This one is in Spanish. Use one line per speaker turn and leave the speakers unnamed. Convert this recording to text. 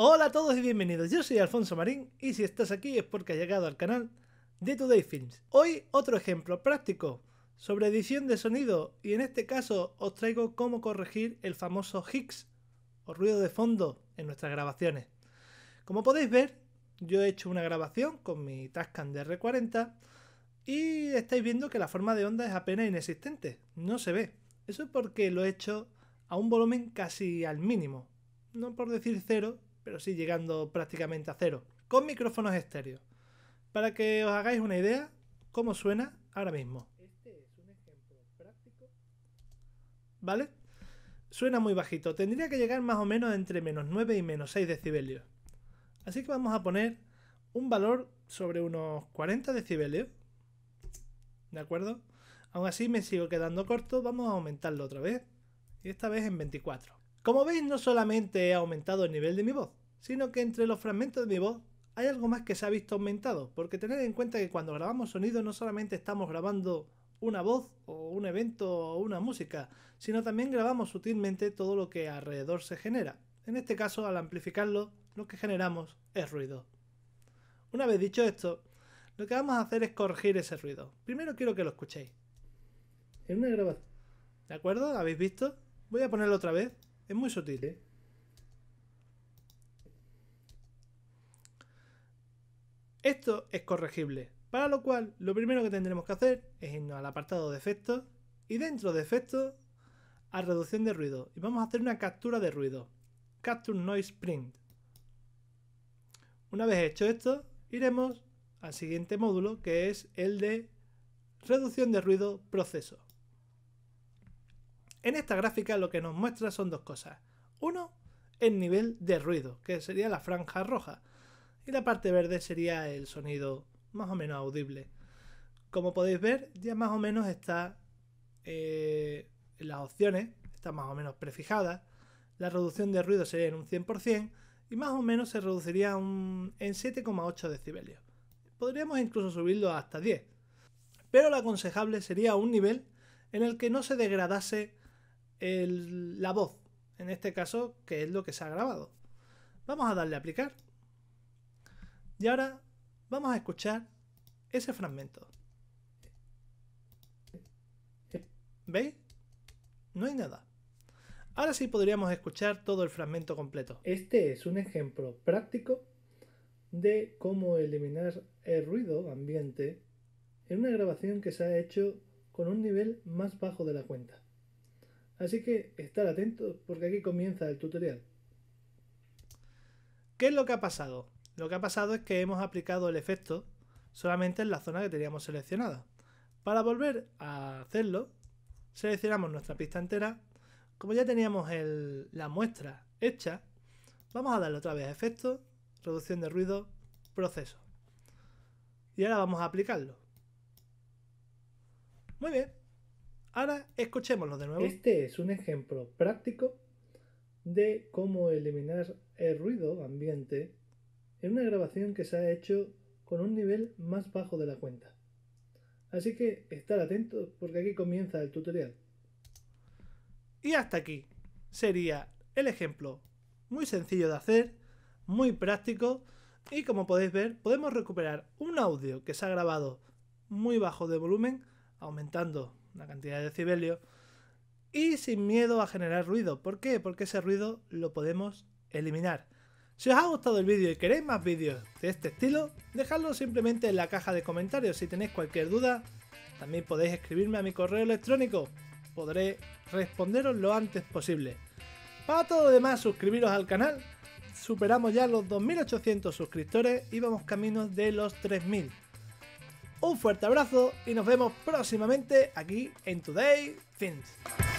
Hola a todos y bienvenidos, yo soy Alfonso Marín y si estás aquí es porque has llegado al canal de Today Films. Hoy otro ejemplo práctico sobre edición de sonido y en este caso os traigo cómo corregir el famoso Higgs o ruido de fondo en nuestras grabaciones. Como podéis ver, yo he hecho una grabación con mi Tascam DR40 y estáis viendo que la forma de onda es apenas inexistente, no se ve. Eso es porque lo he hecho a un volumen casi al mínimo, no por decir cero, pero sí llegando prácticamente a cero, con micrófonos estéreos. Para que os hagáis una idea, cómo suena ahora mismo. Este es un ejemplo práctico. ¿Vale? Suena muy bajito, tendría que llegar más o menos entre menos 9 y menos 6 decibelios. Así que vamos a poner un valor sobre unos 40 decibelios. ¿De acuerdo? Aún así me sigo quedando corto, vamos a aumentarlo otra vez. Y esta vez en 24. Como veis, no solamente he aumentado el nivel de mi voz, sino que entre los fragmentos de mi voz hay algo más que se ha visto aumentado, porque tened en cuenta que cuando grabamos sonido no solamente estamos grabando una voz o un evento o una música, sino también grabamos sutilmente todo lo que alrededor se genera. En este caso, al amplificarlo, lo que generamos es ruido. Una vez dicho esto, lo que vamos a hacer es corregir ese ruido. Primero quiero que lo escuchéis. En una grabación. ¿De acuerdo? ¿Habéis visto? Voy a ponerlo otra vez. Es muy sutil. ¿eh? Esto es corregible, para lo cual lo primero que tendremos que hacer es irnos al apartado de efectos y dentro de efectos a reducción de ruido y vamos a hacer una captura de ruido. Capture Noise Print. Una vez hecho esto, iremos al siguiente módulo que es el de reducción de ruido proceso. En esta gráfica lo que nos muestra son dos cosas. Uno, el nivel de ruido, que sería la franja roja, y la parte verde sería el sonido más o menos audible. Como podéis ver, ya más o menos está eh, las opciones, están más o menos prefijadas. La reducción de ruido sería en un 100% y más o menos se reduciría en 7,8 decibelios. Podríamos incluso subirlo hasta 10. Pero lo aconsejable sería un nivel en el que no se degradase la voz, en este caso, que es lo que se ha grabado. Vamos a darle a aplicar. Y ahora vamos a escuchar ese fragmento. ¿Veis? No hay nada. Ahora sí podríamos escuchar todo el fragmento completo. Este es un ejemplo práctico de cómo eliminar el ruido ambiente en una grabación que se ha hecho con un nivel más bajo de la cuenta. Así que estar atentos porque aquí comienza el tutorial. ¿Qué es lo que ha pasado? Lo que ha pasado es que hemos aplicado el efecto solamente en la zona que teníamos seleccionada. Para volver a hacerlo, seleccionamos nuestra pista entera. Como ya teníamos la muestra hecha, vamos a darle otra vez a efecto, reducción de ruido, proceso. Y ahora vamos a aplicarlo. Muy bien, Ahora escuchémoslo de nuevo. Este es un ejemplo práctico de cómo eliminar el ruido ambiente en una grabación que se ha hecho con un nivel más bajo de la cuenta. Así que estar atentos porque aquí comienza el tutorial. Y hasta aquí sería el ejemplo muy sencillo de hacer, muy práctico y como podéis ver podemos recuperar un audio que se ha grabado muy bajo de volumen aumentando una cantidad de decibelios, y sin miedo a generar ruido. ¿Por qué? Porque ese ruido lo podemos eliminar. Si os ha gustado el vídeo y queréis más vídeos de este estilo, dejadlo simplemente en la caja de comentarios. Si tenéis cualquier duda, también podéis escribirme a mi correo electrónico. Podré responderos lo antes posible. Para todo lo demás, suscribiros al canal. Superamos ya los 2.800 suscriptores y vamos camino de los 3.000. Un fuerte abrazo y nos vemos próximamente aquí en Today Things.